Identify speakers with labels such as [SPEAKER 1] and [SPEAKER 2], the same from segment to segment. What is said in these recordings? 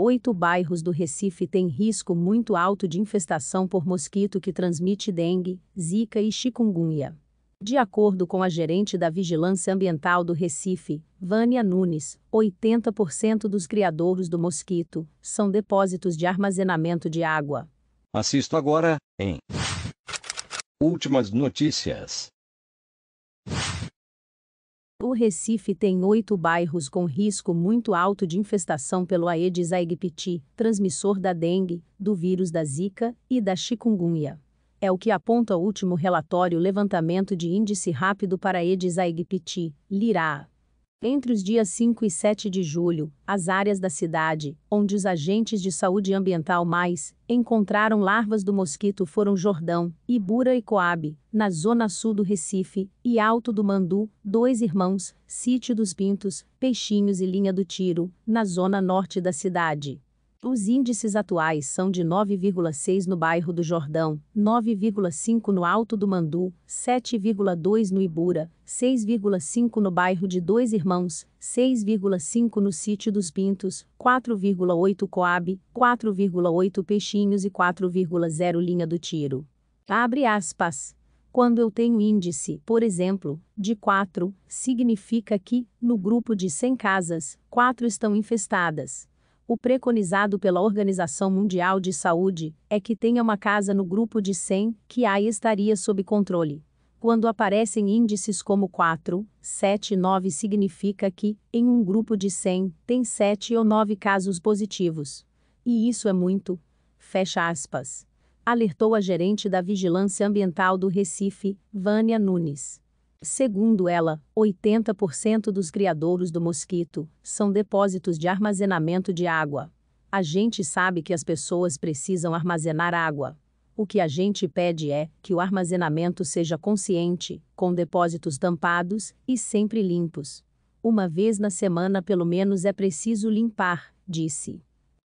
[SPEAKER 1] oito bairros do Recife têm risco muito alto de infestação por mosquito que transmite dengue, zika e chikungunya. De acordo com a gerente da Vigilância Ambiental do Recife, Vânia Nunes, 80% dos criadouros do mosquito são depósitos de armazenamento de água. Assisto agora em Últimas notícias. O Recife tem oito bairros com risco muito alto de infestação pelo Aedes aegypti, transmissor da dengue, do vírus da Zika e da chikungunya. É o que aponta o último relatório Levantamento de Índice Rápido para Aedes aegypti, LIRA. Entre os dias 5 e 7 de julho, as áreas da cidade, onde os agentes de saúde ambiental mais encontraram larvas do mosquito foram Jordão, Ibura e Coabe, na zona sul do Recife, e Alto do Mandu, Dois Irmãos, Sítio dos Pintos, Peixinhos e Linha do Tiro, na zona norte da cidade. Os índices atuais são de 9,6 no bairro do Jordão, 9,5 no Alto do Mandu, 7,2 no Ibura, 6,5 no bairro de Dois Irmãos, 6,5 no Sítio dos Pintos, 4,8 Coab, 4,8 Peixinhos e 4,0 Linha do Tiro. Abre aspas. Quando eu tenho índice, por exemplo, de 4, significa que, no grupo de 100 casas, 4 estão infestadas o preconizado pela Organização Mundial de Saúde, é que tenha uma casa no grupo de 100 que aí estaria sob controle. Quando aparecem índices como 4, 7 e 9 significa que, em um grupo de 100, tem 7 ou 9 casos positivos. E isso é muito. Fecha aspas. Alertou a gerente da Vigilância Ambiental do Recife, Vânia Nunes. Segundo ela, 80% dos criadouros do mosquito são depósitos de armazenamento de água. A gente sabe que as pessoas precisam armazenar água. O que a gente pede é que o armazenamento seja consciente, com depósitos tampados e sempre limpos. Uma vez na semana, pelo menos, é preciso limpar, disse.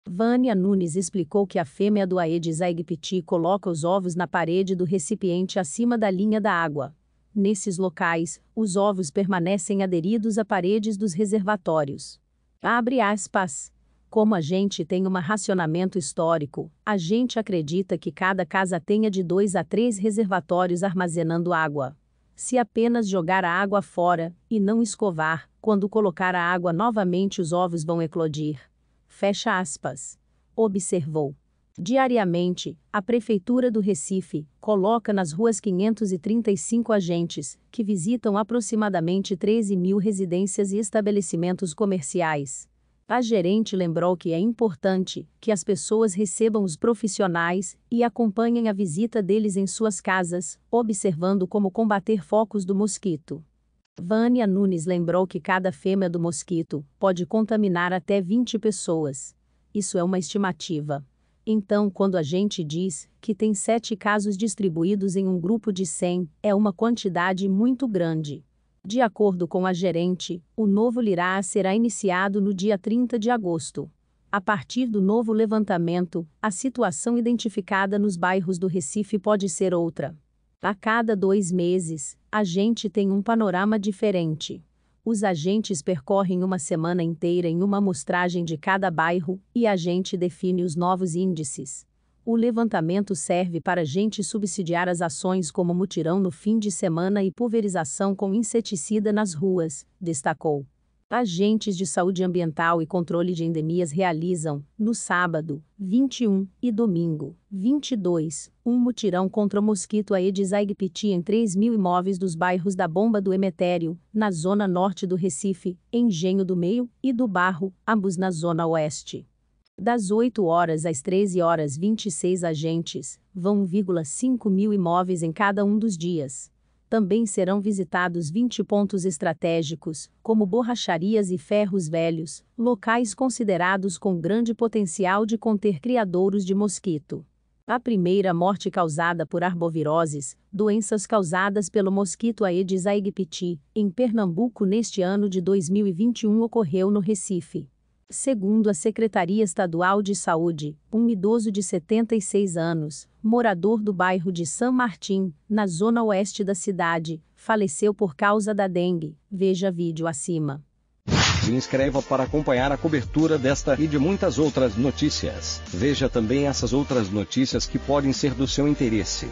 [SPEAKER 1] Vânia Nunes explicou que a fêmea do Aedes aegypti coloca os ovos na parede do recipiente acima da linha da água. Nesses locais, os ovos permanecem aderidos a paredes dos reservatórios. Abre aspas. Como a gente tem um racionamento histórico, a gente acredita que cada casa tenha de dois a três reservatórios armazenando água. Se apenas jogar a água fora, e não escovar, quando colocar a água novamente os ovos vão eclodir. Fecha aspas. Observou. Diariamente, a Prefeitura do Recife coloca nas ruas 535 agentes, que visitam aproximadamente 13 mil residências e estabelecimentos comerciais. A gerente lembrou que é importante que as pessoas recebam os profissionais e acompanhem a visita deles em suas casas, observando como combater focos do mosquito. Vânia Nunes lembrou que cada fêmea do mosquito pode contaminar até 20 pessoas. Isso é uma estimativa. Então, quando a gente diz que tem sete casos distribuídos em um grupo de 100, é uma quantidade muito grande. De acordo com a gerente, o novo LIRA será iniciado no dia 30 de agosto. A partir do novo levantamento, a situação identificada nos bairros do Recife pode ser outra. A cada dois meses, a gente tem um panorama diferente. Os agentes percorrem uma semana inteira em uma amostragem de cada bairro e a gente define os novos índices. O levantamento serve para a gente subsidiar as ações como mutirão no fim de semana e pulverização com inseticida nas ruas, destacou agentes de saúde ambiental e controle de endemias realizam, no sábado, 21 e domingo, 22, um mutirão contra o mosquito Aedes aegypti em 3 mil imóveis dos bairros da Bomba do Emetério, na zona norte do Recife, Engenho do Meio e do Barro, ambos na zona oeste. Das 8 horas às 13 horas 26 agentes, vão 1,5 mil imóveis em cada um dos dias também serão visitados 20 pontos estratégicos, como borracharias e ferros velhos, locais considerados com grande potencial de conter criadouros de mosquito. A primeira morte causada por arboviroses, doenças causadas pelo mosquito Aedes aegypti, em Pernambuco neste ano de 2021 ocorreu no Recife. Segundo a Secretaria Estadual de Saúde, um idoso de 76 anos, morador do bairro de San Martín, na zona oeste da cidade, faleceu por causa da dengue. Veja vídeo acima. Se inscreva para acompanhar a cobertura desta e de muitas outras notícias. Veja também essas outras notícias que podem ser do seu interesse.